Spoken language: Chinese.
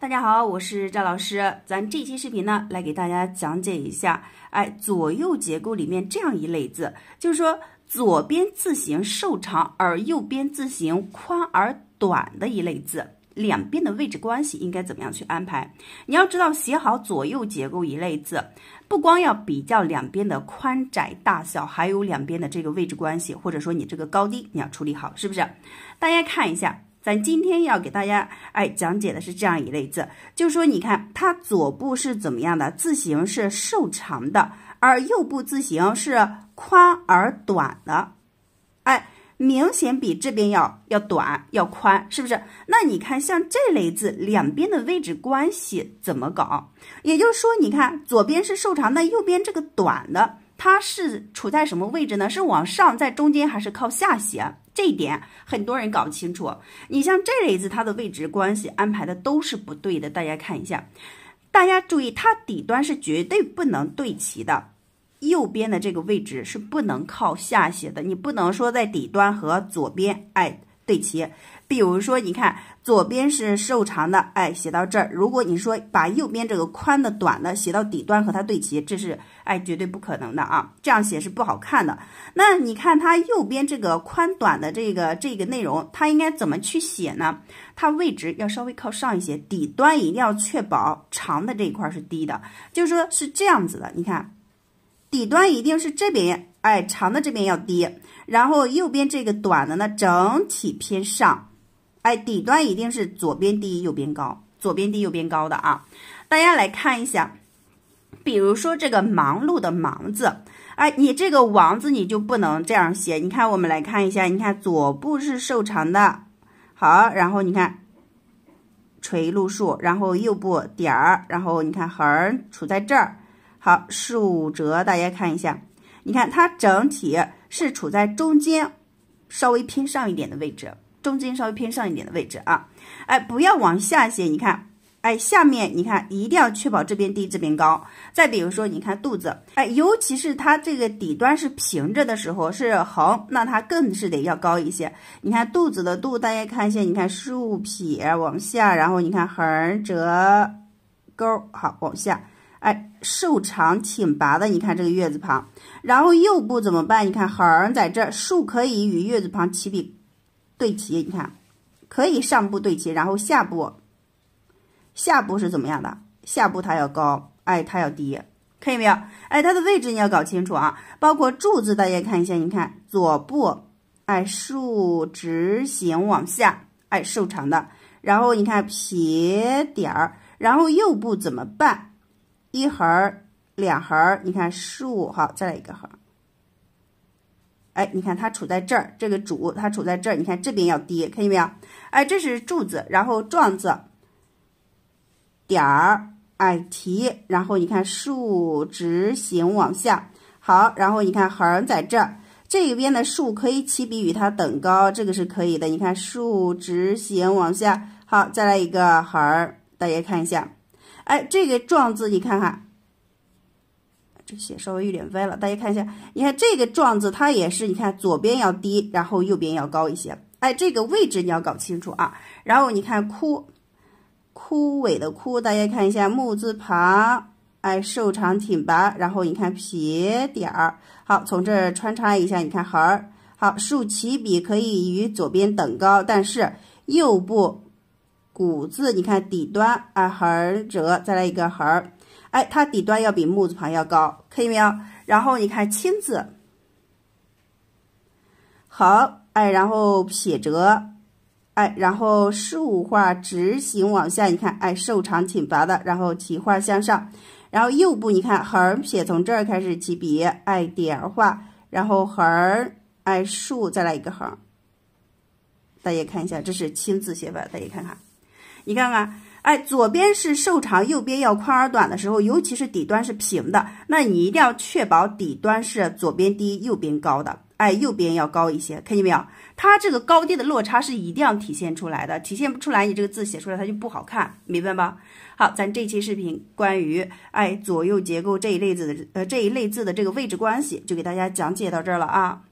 大家好，我是赵老师。咱这期视频呢，来给大家讲解一下，哎，左右结构里面这样一类字，就是说左边字形瘦长，而右边字形宽而短的一类字，两边的位置关系应该怎么样去安排？你要知道，写好左右结构一类字，不光要比较两边的宽窄大小，还有两边的这个位置关系，或者说你这个高低，你要处理好，是不是？大家看一下。咱今天要给大家哎讲解的是这样一类字，就说你看它左部是怎么样的，字形是瘦长的，而右部字形是宽而短的，哎，明显比这边要要短要宽，是不是？那你看像这类字两边的位置关系怎么搞？也就是说，你看左边是瘦长的，右边这个短的，它是处在什么位置呢？是往上在中间，还是靠下写？这一点很多人搞不清楚。你像这类字，它的位置关系安排的都是不对的。大家看一下，大家注意，它底端是绝对不能对齐的，右边的这个位置是不能靠下写的。你不能说在底端和左边，哎。对齐，比如说，你看左边是瘦长的，哎，写到这儿。如果你说把右边这个宽的短的写到底端和它对齐，这是哎绝对不可能的啊！这样写是不好看的。那你看它右边这个宽短的这个这个内容，它应该怎么去写呢？它位置要稍微靠上一些，底端一定要确保长的这一块是低的，就是说是这样子的。你看，底端一定是这边。哎，长的这边要低，然后右边这个短的呢，整体偏上。哎，底端一定是左边低，右边高，左边低，右边高的啊！大家来看一下，比如说这个“忙碌”的“忙”字，哎，你这个“王”字你就不能这样写。你看，我们来看一下，你看左部是瘦长的，好，然后你看垂露竖，然后右部点儿，然后你看横处在这儿，好，竖折，大家看一下。你看它整体是处在中间稍微偏上一点的位置，中间稍微偏上一点的位置啊，哎，不要往下写。你看，哎，下面你看一定要确保这边低这边高。再比如说，你看肚子，哎，尤其是它这个底端是平着的时候是横，那它更是得要高一些。你看肚子的肚，大家看一下，你看竖撇往下，然后你看横折钩，好，往下。哎，瘦长挺拔的，你看这个月字旁，然后右部怎么办？你看横在这，竖可以与月字旁起笔对齐。你看，可以上部对齐，然后下部下部是怎么样的？下部它要高，哎，它要低，看见没有？哎，它的位置你要搞清楚啊。包括柱字，大家看一下，你看左部，哎，竖直行往下，哎，瘦长的，然后你看撇点儿，然后右部怎么办？一横儿，两横儿，你看竖，好，再来一个横。哎，你看它处在这儿，这个主它处在这儿，你看这边要低，看见没有？哎，这是柱子，然后状字点儿，哎提，然后你看竖直行往下，好，然后你看横在这儿，这边的竖可以起笔与它等高，这个是可以的。你看竖直行往下，好，再来一个横，大家看一下。哎，这个“状字，你看看，这个写稍微有点歪了。大家看一下，你看这个“状字，它也是，你看左边要低，然后右边要高一些。哎，这个位置你要搞清楚啊。然后你看“枯”，“枯萎”的“枯”，大家看一下“木”字旁，哎，瘦长挺拔。然后你看撇点儿，好，从这儿穿插一下。你看横儿，好，竖起笔可以与左边等高，但是右部。古字，你看底端，哎，横折，再来一个横，哎，它底端要比木字旁要高，看见没有？然后你看亲字，好，哎，然后撇折，哎，然后竖画直行往下，你看，哎，瘦长挺拔的，然后提画向上，然后右部，你看横撇从这儿开始起笔，哎，点画，然后横，哎，竖，再来一个横。大家看一下，这是亲字写法，大家看看。你看看，哎，左边是瘦长，右边要宽而短的时候，尤其是底端是平的，那你一定要确保底端是左边低、右边高的，哎，右边要高一些，看见没有？它这个高低的落差是一定要体现出来的，体现不出来，你这个字写出来它就不好看，明白吧？好，咱这期视频关于哎左右结构这一类字的，呃，这一类字的这个位置关系，就给大家讲解到这儿了啊。